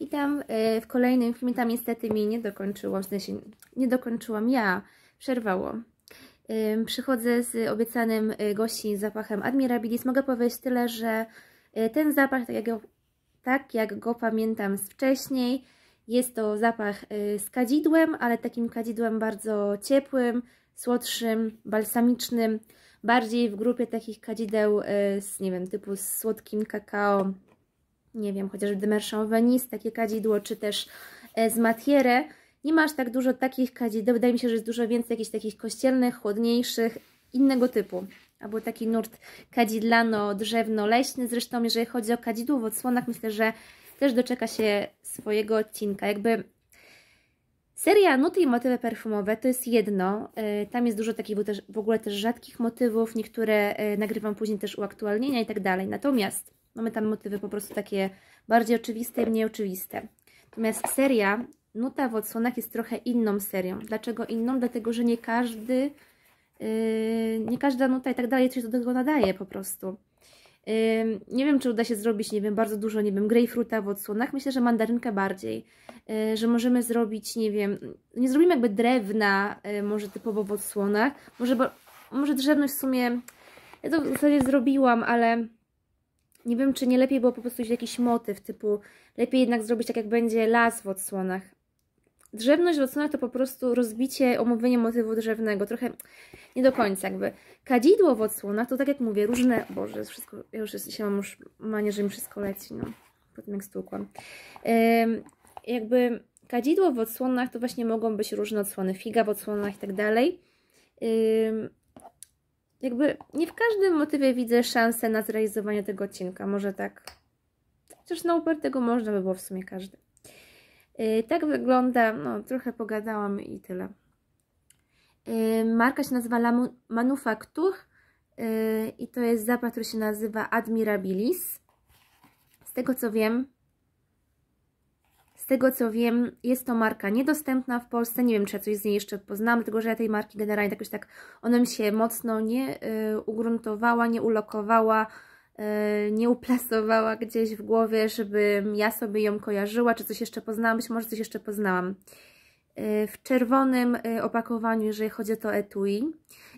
Witam y, w kolejnym filmie, tam niestety mnie nie dokończyło, w sensie nie dokończyłam ja, przerwało. Przychodzę z obiecanym y, gości zapachem Admirabilis. Mogę powiedzieć tyle, że y, ten zapach, tak jak, go, tak jak go pamiętam z wcześniej, jest to zapach z kadzidłem, ale takim kadzidłem bardzo ciepłym, słodszym, balsamicznym, bardziej w grupie takich kadzideł z, nie wiem, typu z słodkim kakao, nie wiem, chociażby Demerszą Venice, takie kadzidło, czy też e, z Matierę. Nie ma aż tak dużo takich kadzideł, wydaje mi się, że jest dużo więcej jakichś takich kościelnych, chłodniejszych, innego typu. Albo taki nurt kadzidlano-drzewno-leśny. Zresztą, jeżeli chodzi o kadzidło w odsłonach, myślę, że też doczeka się swojego odcinka. Jakby Seria nuty i motywy perfumowe to jest jedno. E, tam jest dużo takich w ogóle też rzadkich motywów. Niektóre e, nagrywam później też uaktualnienia i tak dalej. Natomiast Mamy tam motywy po prostu takie bardziej oczywiste i mniej oczywiste. Natomiast seria Nuta w odsłonach jest trochę inną serią. Dlaczego inną? Dlatego, że nie każdy, yy, nie każda nuta i tak dalej coś do tego nadaje po prostu. Yy, nie wiem, czy uda się zrobić, nie wiem, bardzo dużo, nie wiem, grejpfruta w odsłonach. Myślę, że mandarynkę bardziej. Yy, że możemy zrobić, nie wiem, nie zrobimy jakby drewna, yy, może typowo w odsłonach. Może, bo, może drzewność w sumie, ja to w zasadzie zrobiłam, ale nie wiem, czy nie lepiej było po prostu jakiś motyw, typu lepiej jednak zrobić tak, jak będzie las w odsłonach. Drzewność w odsłonach to po prostu rozbicie, omówienie motywu drzewnego, trochę nie do końca jakby. Kadzidło w odsłonach to tak jak mówię, różne... Boże, wszystko, ja już się mam już manię, że mi wszystko leci, no. Po tym jak stłukłam. Ym, jakby kadzidło w odsłonach to właśnie mogą być różne odsłony, figa w odsłonach i tak dalej jakby nie w każdym motywie widzę szansę na zrealizowanie tego odcinka, może tak. Chociaż na Uber tego można by było w sumie każdy. Yy, tak wygląda, no trochę pogadałam i tyle. Yy, marka się nazywa La Manufaktur yy, i to jest zapach, który się nazywa Admirabilis. Z tego co wiem, z tego co wiem, jest to marka niedostępna w Polsce. Nie wiem, czy ja coś z niej jeszcze poznam, dlatego że ja tej marki generalnie jakoś tak, ona mi się mocno nie y, ugruntowała, nie ulokowała, y, nie uplasowała gdzieś w głowie, żebym ja sobie ją kojarzyła, czy coś jeszcze poznałam, być może coś jeszcze poznałam. Y, w czerwonym y, opakowaniu, jeżeli chodzi o to etui.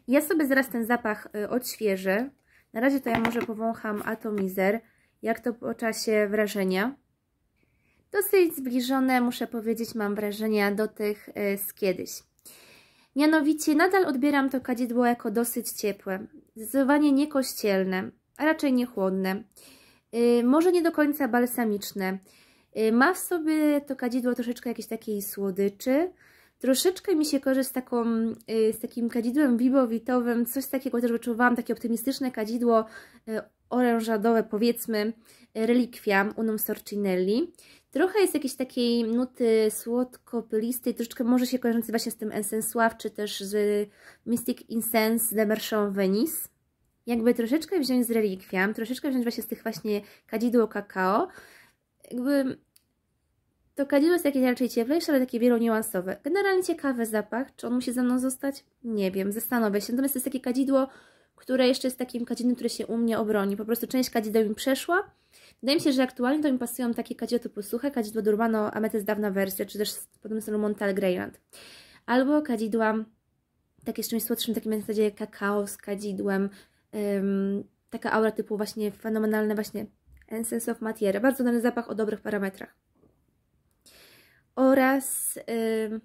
Ja sobie zaraz ten zapach y, odświeżę. Na razie to ja może powącham Atomizer, jak to po czasie wrażenia dosyć zbliżone, muszę powiedzieć, mam wrażenia do tych y, z kiedyś. Mianowicie nadal odbieram to kadzidło jako dosyć ciepłe, zdecydowanie niekościelne, a raczej niechłodne, y, może nie do końca balsamiczne. Y, ma w sobie to kadzidło troszeczkę jakiejś takiej słodyczy, troszeczkę mi się korzy z, taką, z takim kadzidłem bibowitowym, coś takiego też wyczuwałam, takie optymistyczne kadzidło orężadowe powiedzmy, relikwia Unum Sorcinelli. Trochę jest jakiejś takiej nuty słodko-pylistej, troszeczkę może się kojarzący właśnie z tym ensensław czy też z Mystic Incense de Marchand Venice. Jakby troszeczkę wziąć z relikwiam, troszeczkę wziąć właśnie z tych właśnie kadzidło kakao. Jakby to kadzidło jest takie raczej cieplejsze, ale takie wieloniuansowe. Generalnie ciekawy zapach. Czy on musi ze mną zostać? Nie wiem, zastanowię się. Natomiast jest takie kadzidło, które jeszcze jest takim kadzidłem, które się u mnie obroni. Po prostu część kadzidła mi przeszła Wydaje mi się, że aktualnie to mi pasują takie kadzidło typu suche, kadzidło Durbano, ametyst dawna wersja, czy też w podobnym stylu Montal Greyland. Albo kadzidła takie z czymś słodszym, takim na zasadzie kakao z kadzidłem, taka aura typu właśnie fenomenalne właśnie Essence of Matière, bardzo dany zapach o dobrych parametrach. Oraz um,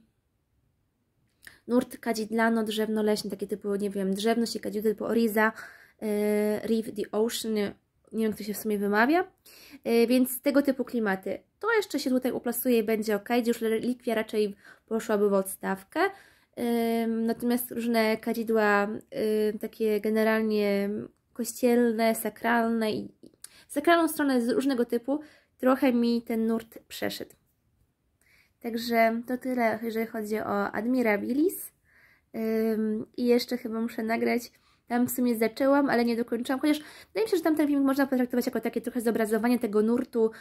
nurt kadzidlano, drzewno leśne, takie typu, nie wiem, drzewność i kadzidło typu Oriza, e, Reef the Ocean, nie wiem, jak to się w sumie wymawia, e, więc tego typu klimaty. To jeszcze się tutaj uplasuje i będzie ok, już likwia raczej poszłaby w odstawkę. E, natomiast różne kadzidła, e, takie generalnie kościelne, sakralne i sakralną stronę z różnego typu, trochę mi ten nurt przeszedł. Także to tyle, jeżeli chodzi o Admirabilis. I jeszcze chyba muszę nagrać tam w sumie zaczęłam, ale nie dokończyłam, chociaż wydaje mi się, że tamten filmik można potraktować jako takie trochę zobrazowanie tego nurtu um,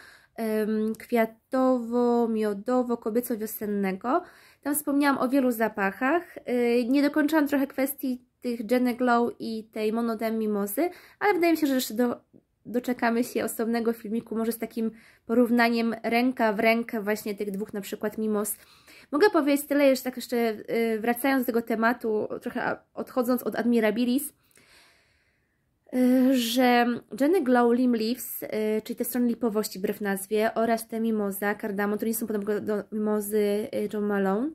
kwiatowo-miodowo-kobieco-wiosennego. Tam wspomniałam o wielu zapachach. Yy, nie dokończyłam trochę kwestii tych Jenny Glow i tej Monodem Mimozy, ale wydaje mi się, że jeszcze do, doczekamy się osobnego filmiku, może z takim porównaniem ręka w rękę właśnie tych dwóch na przykład mimos. Mogę powiedzieć tyle, że tak jeszcze y, wracając do tego tematu, trochę odchodząc od Admirabilis, Y, że Jenny Glow Lim Leaves, y, czyli te strony lipowości wbrew nazwie, oraz te mimoza, kardamon, to nie są podobne do mimozy y, John Malone,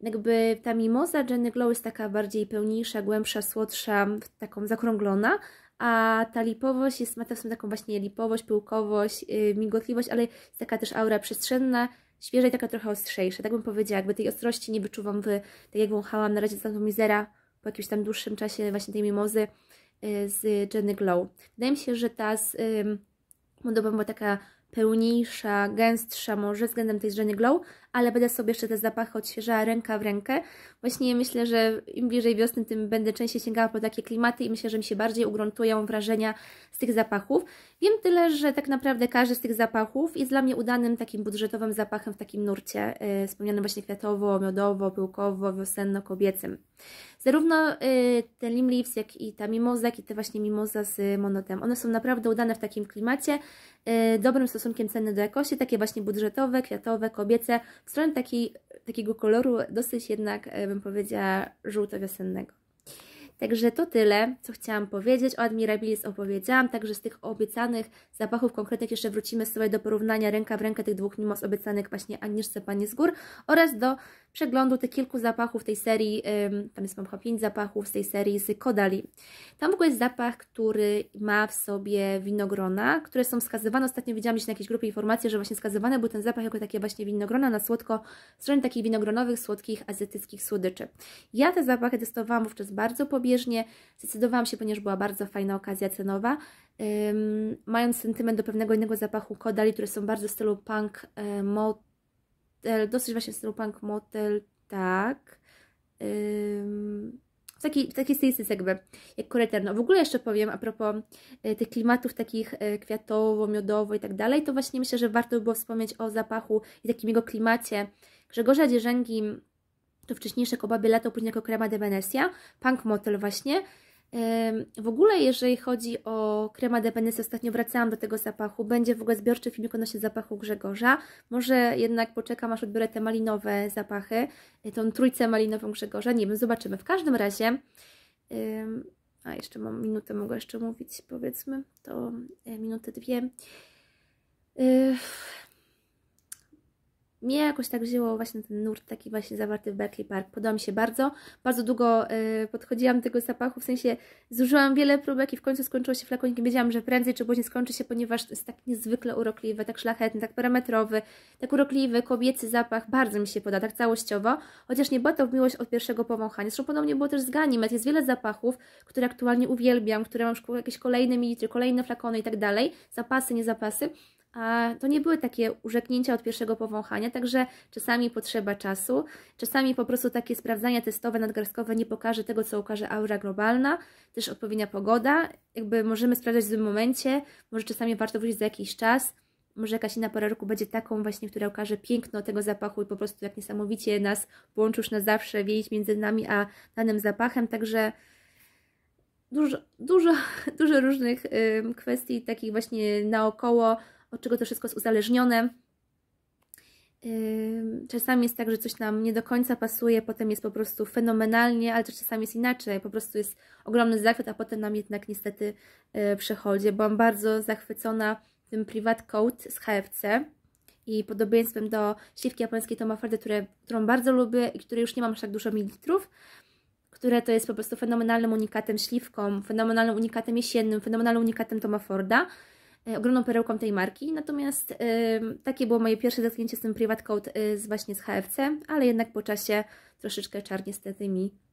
jakby ta mimoza Jenny Glow jest taka bardziej pełniejsza, głębsza, słodsza, taką zakrąglona, a ta lipowość jest ma w taką właśnie lipowość, pyłkowość, migotliwość, ale jest taka też aura przestrzenna, świeża i taka trochę ostrzejsza, tak bym powiedziała, jakby tej ostrości nie wyczuwam w, tak jak wąchałam na razie z mizera po jakimś tam dłuższym czasie właśnie tej mimozy, Y, z Jenny Glow. Wydaje mi się, że ta z Modoba była taka pełniejsza, gęstsza może względem tej z Jenny Glow, ale będę sobie jeszcze te zapachy odświeżała ręka w rękę. Właśnie myślę, że im bliżej wiosny, tym będę częściej sięgała po takie klimaty i myślę, że mi się bardziej ugruntują wrażenia z tych zapachów. Wiem tyle, że tak naprawdę każdy z tych zapachów jest dla mnie udanym takim budżetowym zapachem w takim nurcie, yy, wspomnianym właśnie kwiatowo, miodowo, pyłkowo, wiosenno-kobiecym. Zarówno y, te Lim Leaves, jak i ta mimoza, jak i te właśnie mimoza z monotem. One są naprawdę udane w takim klimacie, y, dobrym stosunkiem ceny do jakości, takie właśnie budżetowe, kwiatowe, kobiece, w stronę taki, takiego koloru dosyć jednak, y, bym powiedziała, żółto-wiosennego. Także to tyle, co chciałam powiedzieć. O Admirabilis opowiedziałam, także z tych obiecanych zapachów konkretnych jeszcze wrócimy sobie do porównania ręka w rękę tych dwóch mimos obiecanych właśnie Agnieszce panie z Gór oraz do przeglądu tych kilku zapachów tej serii, tam jest mam chyba pięć zapachów z tej serii z Kodali. Tam w ogóle jest zapach, który ma w sobie winogrona, które są wskazywane, ostatnio widziałam gdzieś na jakiejś grupie informacje, że właśnie skazywany był ten zapach jako takie właśnie winogrona na słodko, w takich winogronowych, słodkich, azjatyckich słodyczy. Ja te zapachy testowałam wówczas bardzo pobieżnie, pobieżnie zdecydowałam się, ponieważ była bardzo fajna okazja cenowa. Um, mając sentyment do pewnego innego zapachu kodali, które są bardzo w stylu punk e, motel, dosyć właśnie w stylu punk motel, tak. Um, w takiej, w takiej stylistyce jakby, jak koreter. No w ogóle jeszcze powiem a propos e, tych klimatów takich e, kwiatowo, miodowo i tak dalej, to właśnie myślę, że warto by było wspomnieć o zapachu i takim jego klimacie Grzegorza Dzierzęgi wcześniejsze wcześniejszych Obabie Lato, później jako krema de Venecia, Punk Motel właśnie. W ogóle, jeżeli chodzi o krema de penis, ostatnio wracałam do tego zapachu. Będzie w ogóle zbiorczy filmik odnośnie zapachu Grzegorza. Może jednak poczekam, aż odbiorę te malinowe zapachy, y, tą trójcę malinową Grzegorza. Nie wiem, zobaczymy. W każdym razie, a jeszcze mam minutę, mogę jeszcze mówić, powiedzmy, to e, minutę, dwie. Y, mnie jakoś tak wzięło właśnie ten nurt taki właśnie zawarty w Berkeley Park. Podoba mi się bardzo. Bardzo długo y, podchodziłam do tego zapachu, w sensie zużyłam wiele próbek i w końcu skończyło się flakonik. Wiedziałam, że prędzej czy później skończy się, ponieważ jest tak niezwykle urokliwy, tak szlachetny, tak parametrowy, tak urokliwy, kobiecy zapach. Bardzo mi się poda, tak całościowo. Chociaż nie bata w miłość od pierwszego powąchania. Zresztą podobnie było też z Ganimet. Jest wiele zapachów, które aktualnie uwielbiam, które mam już jakieś kolejne mililitry, kolejne flakony i tak dalej. Zapasy, nie zapasy a to nie były takie urzeknięcia od pierwszego powąchania, także czasami potrzeba czasu, czasami po prostu takie sprawdzania testowe, nadgarstkowe nie pokaże tego, co ukaże aura globalna, też odpowiednia pogoda, jakby możemy sprawdzać w złym momencie, może czasami warto wrócić za jakiś czas, może jakaś inna pora roku będzie taką właśnie, która ukaże piękno tego zapachu i po prostu jak niesamowicie nas połączy już na zawsze, wieść między nami a danym zapachem, także dużo, dużo, dużo różnych kwestii takich właśnie naokoło, od czego to wszystko jest uzależnione. Czasami jest tak, że coś nam nie do końca pasuje, potem jest po prostu fenomenalnie, ale też czasami jest inaczej. Po prostu jest ogromny zachwyt, a potem nam jednak niestety y, przechodzi. Byłam bardzo zachwycona tym Privat Coat z HFC i podobieństwem do śliwki japońskiej Tom Fordy, które, którą bardzo lubię i której już nie mam aż tak dużo mililitrów, które to jest po prostu fenomenalnym unikatem śliwką, fenomenalnym unikatem jesiennym, fenomenalnym unikatem Toma Forda. E, ogromną perełką tej marki, natomiast e, takie było moje pierwsze dotknięcie z tym privat code e, z właśnie z HFC, ale jednak po czasie troszeczkę czar niestety mi